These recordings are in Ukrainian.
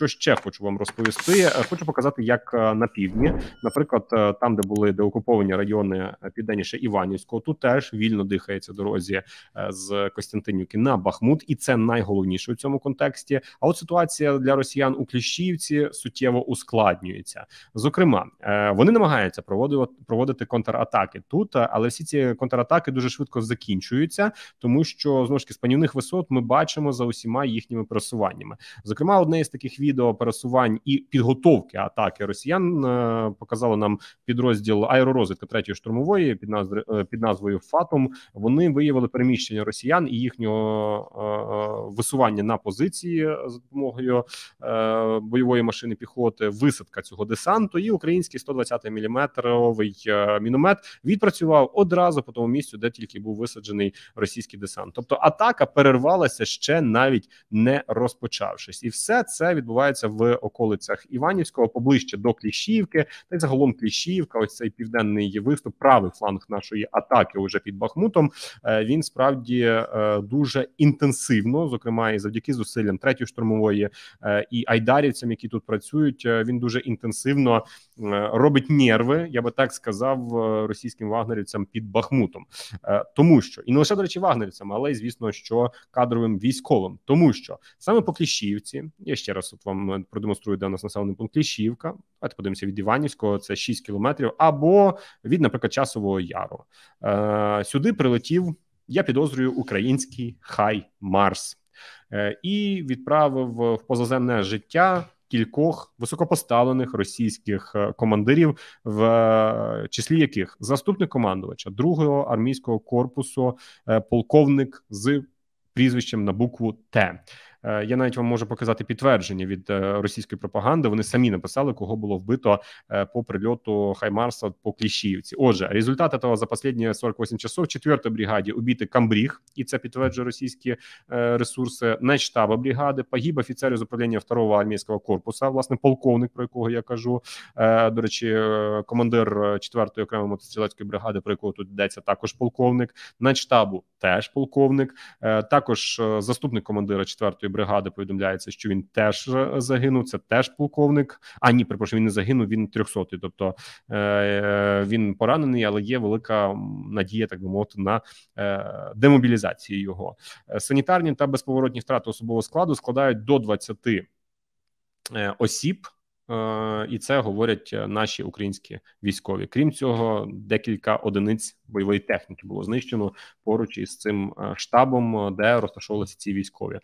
Що ще хочу вам розповісти? Е, хочу показати, як е, на півдні, наприклад, е, там, де були деокуповані райони південніше Іванівського, тут теж вільно дихається дорозі з Костянтинівки на Бахмут, і це найголовніше у цьому контексті. А от ситуація для росіян у Кліщівці суттєво ускладнюється. Зокрема, вони намагаються проводити проводити контратаки тут, але всі ці контратаки дуже швидко закінчуються, тому що знову ж таки з панівних висот ми бачимо за усіма їхніми просуваннями. Зокрема, одне із таких відео відео пересувань і підготовки атаки росіян е, показали нам підрозділ аеророзвідки третьої штурмової під назвою е, під назвою Фатом. Вони виявили переміщення росіян і їхнього е, висування на позиції за допомогою бойової машини піхоти. Висадка цього десанту і український 120 міліметровий міномет відпрацював одразу по тому місцю, де тільки був висаджений російський десант. Тобто атака перервалася ще навіть не розпочавшись, і все це відбувається відбувається в околицях Іванівського поближче до Кліщівки, та й загалом Кліщівка, ось цей південний виступ, правий фланг нашої атаки, уже під Бахмутом. Е, він справді е, дуже інтенсивно, зокрема і завдяки зусиллям третьої штурмової е, і айдарівцям, які тут працюють. Він дуже інтенсивно робить нерви. Я би так сказав, російським вагнерівцям під Бахмутом, тому що і не лише до речі, вагнерівцям, але й звісно, що кадровим військовим, тому що саме по Кліщівці, я ще раз От вам е, продемонструю, де у нас населений пункт Ліщівка. Давайте подивимося від Іванівського, це 6 кілометрів, або від, наприклад, Часового Яру. Е, Сюди прилетів. Я підозрюю український хай Марс е, і відправив в позаземне життя. Кількох високопоставлених російських е, командирів, в е, числі яких заступник командувача другого армійського корпусу, полковник з прізвищем на букву Т. Е, я навіть вам можу показати підтвердження від е, російської пропаганди. Вони самі написали, кого було вбито е, по прильоту Хаймарса по Кліщівці. Отже, результати того за останні 48 часов четвертої ї бригаді убити Камбріг, і це підтверджує російські ресурси. На штаба бригади погиб офіцер з управління второго армійського корпуса. власне, полковник, про якого я кажу. До речі, командир четвертої ї окремої мотострілецької бригади, про якого тут йдеться, також полковник. на штабу теж полковник. Е, також е, заступник командира 4-ї бригади повідомляється, що він теж е, загинув. Це теж полковник. А ні, перепрошую, він не загинув. Він 300-й, тобто він поранений, але є велика надія, так би мовити, на демобілізацію його. Санітарні та безповоротні втрати особового складу складають до 20 осіб. Е, і це говорять е, наші українські військові. Крім цього, декілька одиниць бойової техніки було знищено поруч із цим е, штабом, де розташовувалися ці військові.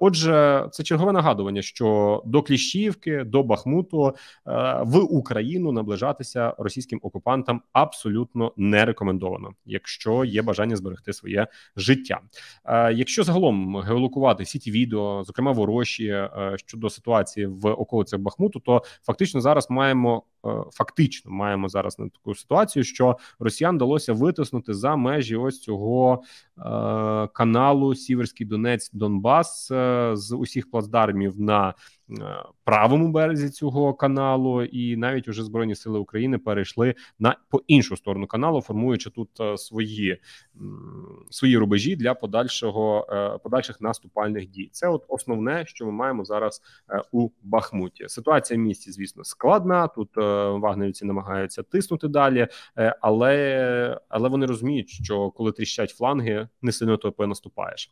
Отже, це чергове нагадування, що до Кліщівки, до Бахмуту в Україну наближатися російським окупантам абсолютно не рекомендовано, якщо є бажання зберегти своє життя. Якщо загалом геолокувати всі ті відео, зокрема ворожі щодо ситуації в околицях Бахмуту, то фактично зараз маємо Е, фактично маємо зараз на таку ситуацію, що росіян вдалося витиснути за межі ось цього е, каналу Сіверський Донець Донбас е, з усіх плацдармів на правому березі цього каналу, і навіть уже збройні сили України перейшли на по іншу сторону каналу, формуючи тут свої свої рубежі для подальшого подальших наступальних дій. Це от основне, що ми маємо зараз у Бахмуті. Ситуація в місті, звісно, складна тут вагнерівці намагаються тиснути далі, е, але але вони розуміють, що коли тріщать фланги, не сильно тобі наступаєш.